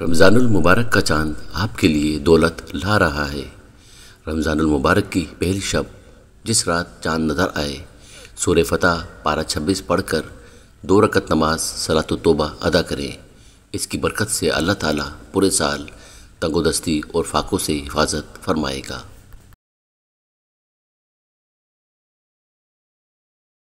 रमज़ानुल मुबारक का चांद आपके लिए दौलत ला रहा है रमज़ानुल मुबारक की पहली शब जिस रात चांद नज़र आए सूर्य फतह पारा छब्बीस पढ़कर दो रकत नमाज सलात तोबा अदा करें इसकी बरकत से अल्लाह ताला पूरे साल तंगोदस्ती और फाकों से हिफाजत फरमाएगा